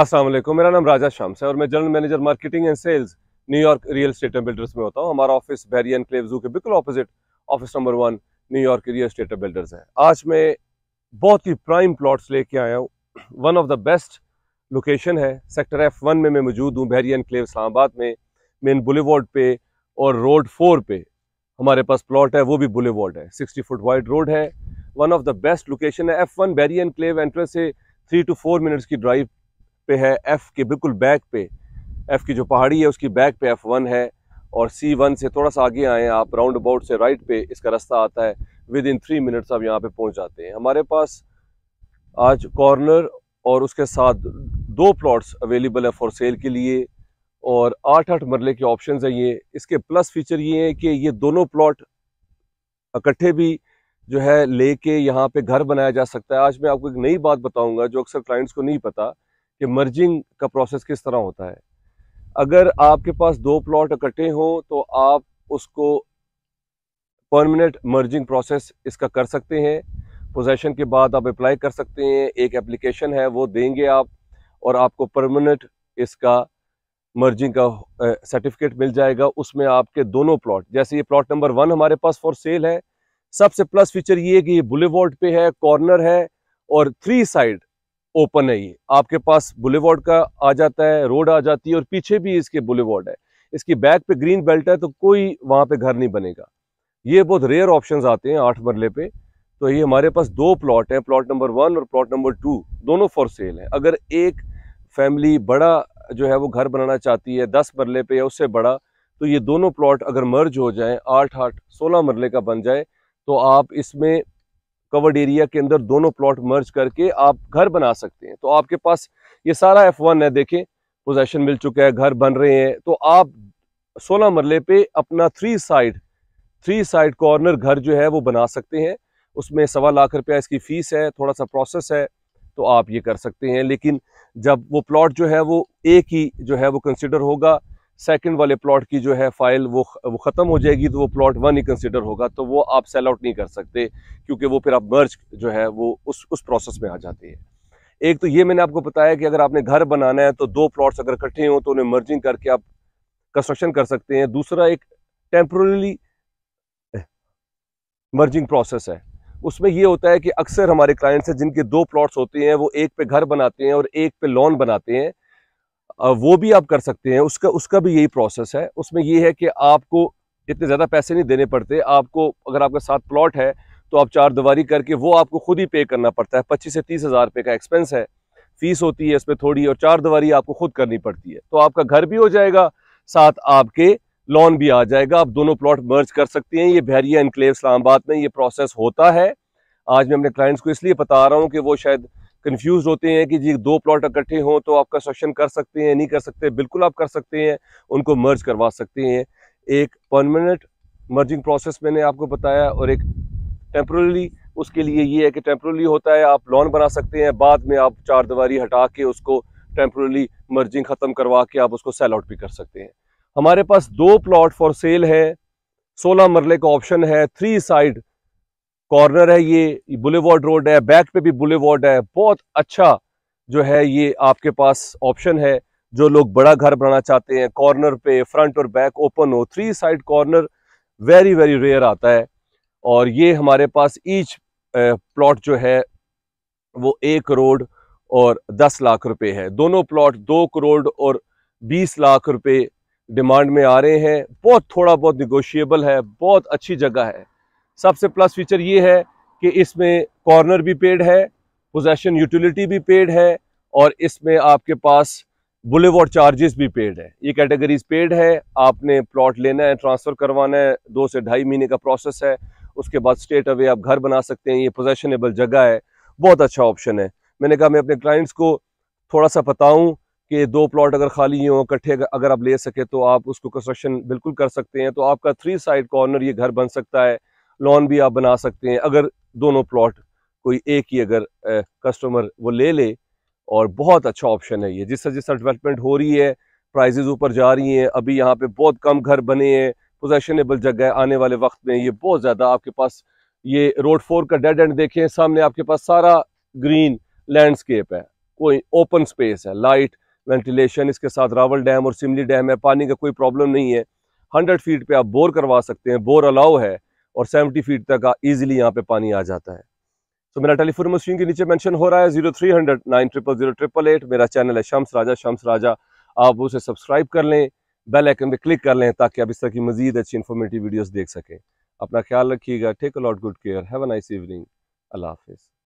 असलम मेरा नाम राजा शाम्स है और मैं general manager marketing and sales New York real estate and builders में होता हूँ हमारा ऑफिस बैरी क्लेव ज़ू के बिल्कुल opposite office number one New York real estate and builders है आज मैं बहुत ही प्राइम प्लॉट्स लेके आया हूँ one of the best location है सेक्टर एफ वन में मैं मौजूद हूँ बैरियन क्लेव इस्लामाबाद में मेन बुलेवार्ड पे और रोड फोर पे हमारे पास प्लॉट है वो भी वॉर्ड है सिक्सटी फुट वाइड रोड है one of the best location है F one Bahria enclave entrance से थ्री टू फोर मिनट्स की ड्राइव पे है एफ़ के बिल्कुल बैक पे एफ़ की जो पहाड़ी है उसकी बैक पे एफ़ वन है और सी वन से थोड़ा सा आगे आए आप राउंड अबाउट से राइट पे इसका रास्ता आता है विद इन थ्री मिनट्स आप यहाँ पे पहुँच जाते हैं हमारे पास आज कॉर्नर और उसके साथ दो प्लॉट्स अवेलेबल है फॉर सेल के लिए और आठ आठ मरले के ऑप्शन है ये इसके प्लस फीचर ये है कि ये दोनों प्लॉट इकट्ठे भी जो है लेके यहाँ पे घर बनाया जा सकता है आज मैं आपको एक नई बात बताऊंगा जो अक्सर क्लाइंट्स को नहीं पता कि मर्जिंग का प्रोसेस किस तरह होता है अगर आपके पास दो प्लॉट इकट्ठे हों तो आप उसको परमानेंट मर्जिंग प्रोसेस इसका कर सकते हैं पोजेशन के बाद आप अप्लाई कर सकते हैं एक एप्लीकेशन है वो देंगे आप और आपको परमानेंट इसका मर्जिंग का सर्टिफिकेट मिल जाएगा उसमें आपके दोनों प्लॉट जैसे ये प्लॉट नंबर वन हमारे पास फॉर सेल है सबसे प्लस फीचर ये है कि ये बुलेवॉल्ट पे है कॉर्नर है और थ्री साइड ओपन है ये आपके पास बुलेवॉर्ड का आ जाता है रोड आ जाती है और पीछे भी इसके बुलेवॉर्ड है इसकी बैक पे ग्रीन बेल्ट है तो कोई वहाँ पे घर नहीं बनेगा ये बहुत रेयर ऑप्शंस आते हैं आठ मरले पे तो ये हमारे पास दो प्लॉट हैं प्लॉट नंबर वन और प्लॉट नंबर टू दोनों फॉर सेल हैं अगर एक फैमिली बड़ा जो है वो घर बनाना चाहती है दस मरले पे या उससे बड़ा तो ये दोनों प्लॉट अगर मर्ज हो जाए आठ आठ सोलह मरले का बन जाए तो आप इसमें कवर्ड एरिया के अंदर दोनों प्लॉट मर्ज करके आप घर बना सकते हैं तो आपके पास ये सारा एफ वन है देखें पोजेशन मिल चुका है घर बन रहे हैं तो आप सोलह मरले पे अपना three side three side corner घर जो है वो बना सकते हैं उसमें सवा लाख रुपया इसकी फ़ीस है थोड़ा सा प्रोसेस है तो आप ये कर सकते हैं लेकिन जब वो प्लॉट जो है वो एक ही जो है वो कंसिडर होगा सेकंड वाले प्लॉट की जो है फाइल वो वो ख़त्म हो जाएगी तो वो प्लॉट वन ही कंसिडर होगा तो वो आप सेल आउट नहीं कर सकते क्योंकि वो फिर आप मर्ज जो है वो उस उस प्रोसेस में आ जाती है एक तो ये मैंने आपको बताया कि अगर आपने घर बनाना है तो दो प्लॉट्स अगर इकट्ठे हों तो उन्हें मर्जिंग करके आप कंस्ट्रक्शन कर सकते हैं दूसरा एक टेम्प्रोरली मर्जिंग प्रोसेस है उसमें ये होता है कि अक्सर हमारे क्लाइंट्स हैं जिनके दो प्लॉट्स होते हैं वो एक पे घर बनाते हैं और एक पे लॉन बनाते हैं वो भी आप कर सकते हैं उसका उसका भी यही प्रोसेस है उसमें ये है कि आपको इतने ज़्यादा पैसे नहीं देने पड़ते आपको अगर आपके साथ प्लॉट है तो आप चार दीवारी करके वो आपको खुद ही पे करना पड़ता है पच्चीस से तीस हज़ार रुपये का एक्सपेंस है फीस होती है इसमें थोड़ी और चार दीवारी आपको खुद करनी पड़ती है तो आपका घर भी हो जाएगा साथ आपके लोन भी आ जाएगा आप दोनों प्लॉट मर्ज कर सकते हैं ये बहरिया इनक्लेव इस्लामाबाद में ये प्रोसेस होता है आज मैं अपने क्लाइंट्स को इसलिए बता रहा हूँ कि वो शायद कंफ्यूज होते हैं कि जी दो प्लॉट इकट्ठे हों तो आप कंस्ट्रक्शन कर सकते हैं नहीं कर सकते बिल्कुल आप कर सकते हैं उनको मर्ज करवा सकते हैं एक परमानेंट मर्जिंग प्रोसेस मैंने आपको बताया और एक टेम्प्रोली उसके लिए ये है कि टेम्प्रोली होता है आप लॉन बना सकते हैं बाद में आप चार दीवारी हटा के उसको टेम्प्रोली मर्जिंग ख़त्म करवा के आप उसको सेल आउट भी कर सकते हैं हमारे पास दो प्लॉट फॉर सेल है सोलह मरले का ऑप्शन है थ्री साइड कॉर्नर है ये बुलेवार्ड रोड है बैक पे भी बुलेवार्ड है बहुत अच्छा जो है ये आपके पास ऑप्शन है जो लोग बड़ा घर बनाना चाहते हैं कॉर्नर पे फ्रंट और बैक ओपन हो three side corner very very rare आता है और ये हमारे पास ईच प्लॉट जो है वो एक करोड़ और दस लाख रुपए है दोनों प्लॉट दो करोड़ और बीस लाख रुपए डिमांड में आ रहे हैं बहुत थोड़ा बहुत निगोशिएबल है बहुत अच्छी जगह है सबसे प्लस फीचर ये है कि इसमें कॉर्नर भी पेड है पोजेशन यूटिलिटी भी पेड है और इसमें आपके पास बुलेवार्ड चार्जेस भी पेड है ये कैटेगरीज पेड है आपने प्लॉट लेना है ट्रांसफ़र करवाना है दो से ढाई महीने का प्रोसेस है उसके बाद स्टेट अवे आप घर बना सकते हैं ये पोजेशनेबल जगह है बहुत अच्छा ऑप्शन है मैंने कहा मैं अपने क्लाइंट्स को थोड़ा सा बताऊँ कि दो प्लॉट अगर खाली हों इकट्ठे अगर आप ले सकें तो आप उसको कंस्ट्रक्शन बिल्कुल कर सकते हैं तो आपका थ्री साइड कॉर्नर ये घर बन सकता है लॉन भी आप बना सकते हैं अगर दोनों प्लॉट कोई एक ही अगर ए, कस्टमर वो ले ले और बहुत अच्छा ऑप्शन है ये जिस तरह जिस तरह डेवलपमेंट हो रही है प्राइजेज ऊपर जा रही हैं अभी यहाँ पे बहुत कम घर बने हैं पोजेशनेबल जगह आने वाले वक्त में ये बहुत ज़्यादा आपके पास ये रोड फोर का डेड एंड देखें सामने आपके पास सारा ग्रीन लैंडस्केप है कोई ओपन स्पेस है लाइट वेंटिलेशन इसके साथ रावल डैम और सिमली डैम है पानी का कोई प्रॉब्लम नहीं है हंड्रेड फीट पे आप बोर करवा सकते हैं बोर अलाउ है और 70 फीट तक ईजिली यहाँ पे पानी आ जाता है तो मेरा टेलीफोन मशीन के नीचे मेंशन हो रहा है zero three hundred nine triple zero triple eight मेरा चैनल है शम्स राजा शम्स राजा आप उसे सब्सक्राइब कर लें बेल आइकन पे क्लिक कर लें ताकि आप इस तरह की मजीद अच्छी इन्फॉर्मेटिव वीडियोज़ देख सकें अपना ख्याल रखिएगा take a lot good care have a nice evening अल्लाह हाफिज़